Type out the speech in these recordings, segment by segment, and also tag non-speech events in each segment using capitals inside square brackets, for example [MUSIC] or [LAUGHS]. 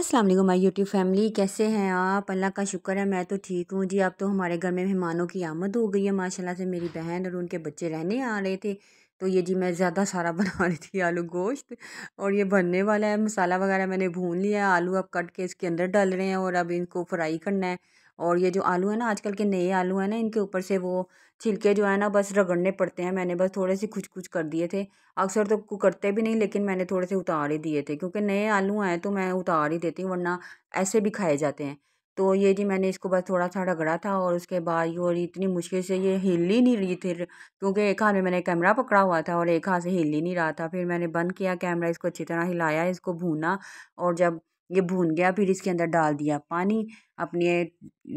अस्सलाम वालेकुम my YouTube family कैसे हैं आप अल्लाह का शुक्र है मैं तो ठीक हूँ जी अब तो हमारे घर में मेहमानों की आमद हो गई है माशाल्लाह से मेरी बहन और उनके बच्चे रहने आ रहे थे तो ये जी मैं ज़्यादा सारा [LAUGHS] बना रही थी आलू गोश्त और ये भरने वाला है मसाला वगैरह मैंने भून लिया आलू अब कट के इसके अंदर डाल रहे हैं और अब इनको फ्राई करना है और ये जो आलू है ना आजकल के नए आलू हैं ना इनके ऊपर से वो छिलके जो है ना बस रगड़ने पड़ते हैं मैंने बस थोड़े से खुच कुछ कर दिए थे अक्सर तो करते भी नहीं लेकिन मैंने थोड़े से उतार ही दिए थे क्योंकि नए आलू आए तो मैं उतार ही देती हूँ वरना ऐसे भी खाए जाते हैं तो ये जी मैंने इसको बस थोड़ा सा रगड़ा था और उसके बाद ये और इतनी मुश्किल से ये हिल ही नहीं रही थी क्योंकि एक हाथ में मैंने कैमरा पकड़ा हुआ था और एक हाथ से हिल ही नहीं रहा था फिर मैंने बंद किया कैमरा इसको अच्छी तरह हिलाया इसको भूना और जब ये भून गया फिर इसके अंदर डाल दिया पानी अपने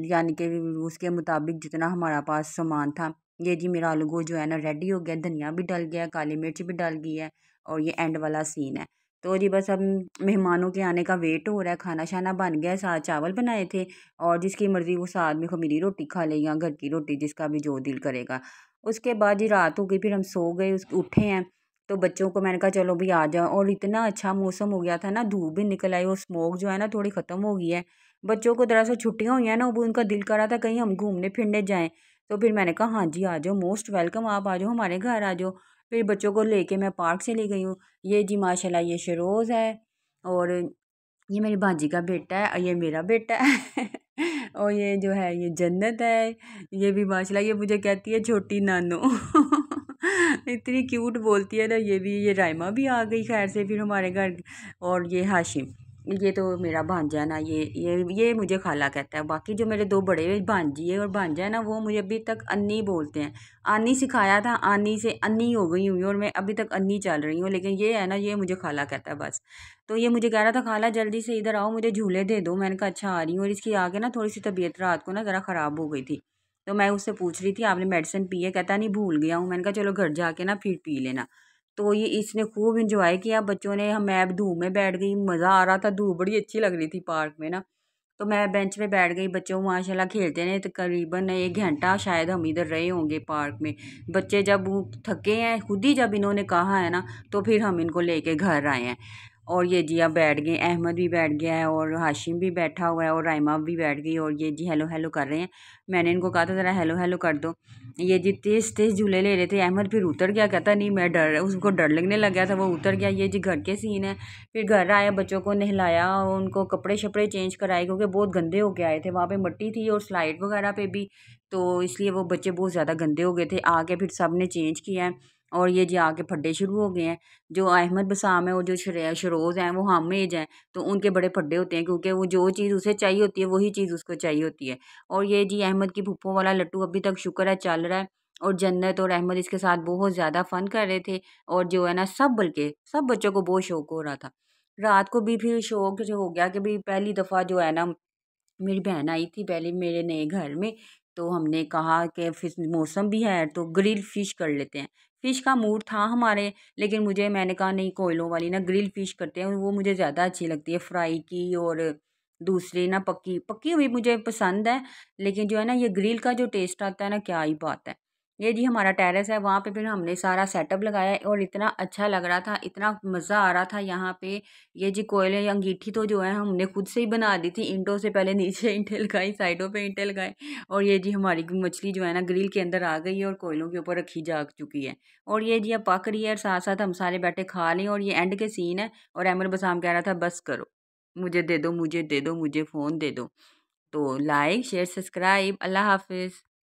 यानी कि उसके मुताबिक जितना हमारा पास सामान था ये जी मेरा आलू गोश जो है ना रेडी हो गया धनिया भी डल गया काली मिर्च भी डल गई है और ये एंड वाला सीन है तो जी बस अब मेहमानों के आने का वेट हो रहा है खाना शाना बन गया साथ चावल बनाए थे और जिसकी मर्ज़ी वो साथ में खमीरी रोटी खा ले या घर की रोटी जिसका भी जो दिल करेगा उसके बाद जी रात हो गई फिर हम सो गए उठे हैं तो बच्चों को मैंने कहा चलो भी आ जाओ और इतना अच्छा मौसम हो गया था ना धूप भी निकल आई और स्मोक जो है ना थोड़ी ख़त्म हो गई है बच्चों को दरअसल छुट्टियाँ हुई हैं ना वो उनका दिल कर रहा था कहीं हम घूमने फिरने जाएँ तो फिर मैंने कहा हाँ जी आ जाओ मोस्ट वेलकम आप आ जाओ हमारे घर आ जाओ फिर बच्चों को लेके मैं पार्क से ले गई हूँ ये जी माशा ये शरोज़ है और ये मेरी भाजी का बेटा है ये मेरा बेटा है [LAUGHS] और ये जो है ये जन्नत है ये भी माशाल्लाह ये मुझे कहती है छोटी नानो [LAUGHS] इतनी क्यूट बोलती है ना ये भी ये रायमा भी आ गई खैर से फिर हमारे घर और ये हाशिम ये तो मेरा भांजा है ना ये ये ये मुझे खाला कहता है बाकी जो मेरे दो बड़े भांजी है और भांजा है ना वो मुझे अभी तक अन्नी बोलते हैं आनी सिखाया था आनी से अन्नी हो गई हुई और मैं अभी तक अन्नी चल रही हूँ लेकिन ये है ना ये मुझे खाला कहता है बस तो ये मुझे कह रहा था खाला जल्दी से इधर आओ मुझे झूले दे दो मैंने कहा अच्छा आ रही हूँ और इसकी आगे ना थोड़ी सी तबीयत रात को ना ज़रा ख़राब हो गई थी तो मैं उससे पूछ रही थी आपने मेडिसिन पी है कहता नहीं भूल गया हूँ मैंने कहा चलो घर जाके ना फिर पी लेना तो ये इसने खूब इंजॉय किया बच्चों ने हम मैं धूप में बैठ गई मज़ा आ रहा था धूप बड़ी अच्छी लग रही थी पार्क में ना तो मैं बेंच पे बैठ गई बच्चों माशाल्लाह खेलते रहे तकरीबन एक घंटा शायद हम इधर रहे होंगे पार्क में बच्चे जब थके हैं खुद ही जब इन्होंने कहा है ना तो फिर हम इनको लेके घर आए हैं और ये जिया बैठ गए अहमद भी बैठ गया है और हाशिम भी बैठा हुआ है और रायमा भी बैठ गई और ये जी हेलो हेलो कर रहे हैं मैंने इनको कहा था ज़रा हेलो हेलो कर दो ये जी तेज़ तेज़ झूले ले रहे थे अहमद फिर उतर गया कहता नहीं मैं डर उसको डर लगने लग गया था वो उतर गया ये जी घर के सीन है फिर घर आया बच्चों को नहलाया और उनको कपड़े शपड़े चेंज कराए क्योंकि बहुत गंदे होके आए थे वहाँ पर मट्टी थी और स्लाइड वगैरह पर भी तो इसलिए वो बच्चे बहुत ज़्यादा गंदे हो गए थे आके फिर सब ने चेंज किया है और ये जी आके फड्डे शुरू हो गए हैं जो अहमद बसाम है और जो शरोज़ हैं वो हम एज हैं तो उनके बड़े फड्डे होते हैं क्योंकि वो जो चीज़ उसे चाहिए होती है वही चीज़ उसको चाहिए होती है और ये जी अहमद की भुप्पो वाला लट्टू अभी तक शुक्र है चल रहा है और जन्नत और अहमद इसके साथ बहुत ज़्यादा फ़न कर रहे थे और जो है ना सब बल्कि सब बच्चों को बहुत शौक हो रहा था रात को भी फिर शौक जो हो गया कि भाई पहली दफ़ा जो है ना मेरी बहन आई थी पहले मेरे नए घर में तो हमने कहा कि फिर मौसम भी है तो ग्रिल फ़िश कर लेते हैं फ़िश का मूड था हमारे लेकिन मुझे मैंने कहा नहीं कोयलों वाली ना ग्रिल फ़िश करते हैं वो मुझे ज़्यादा अच्छी लगती है फ्राई की और दूसरी ना पक्की पक्की हुई मुझे पसंद है लेकिन जो है ना ये ग्रिल का जो टेस्ट आता है ना क्या ही बात है ये जी हमारा टेरेस है वहाँ पे फिर हमने सारा सेटअप लगाया और इतना अच्छा लग रहा था इतना मज़ा आ रहा था यहाँ पे ये जी कोयले अंगीठी तो जो है हमने खुद से ही बना दी थी इंटों से पहले नीचे इंटें [LAUGHS] लगाई साइडों पे इंटें लगाए और ये जी हमारी मछली जो है ना ग्रिल के अंदर आ गई है और कोयलों के ऊपर रखी जा चुकी है और ये जी अब पक रही है और साथ साथ हम सारे बैठे खा लें और ये एंड के सीन है और एमर बसाम कह रहा था बस करो मुझे दे दो मुझे दे दो मुझे फ़ोन दे दो तो लाइक शेयर सब्सक्राइब अल्लाह हाफिज़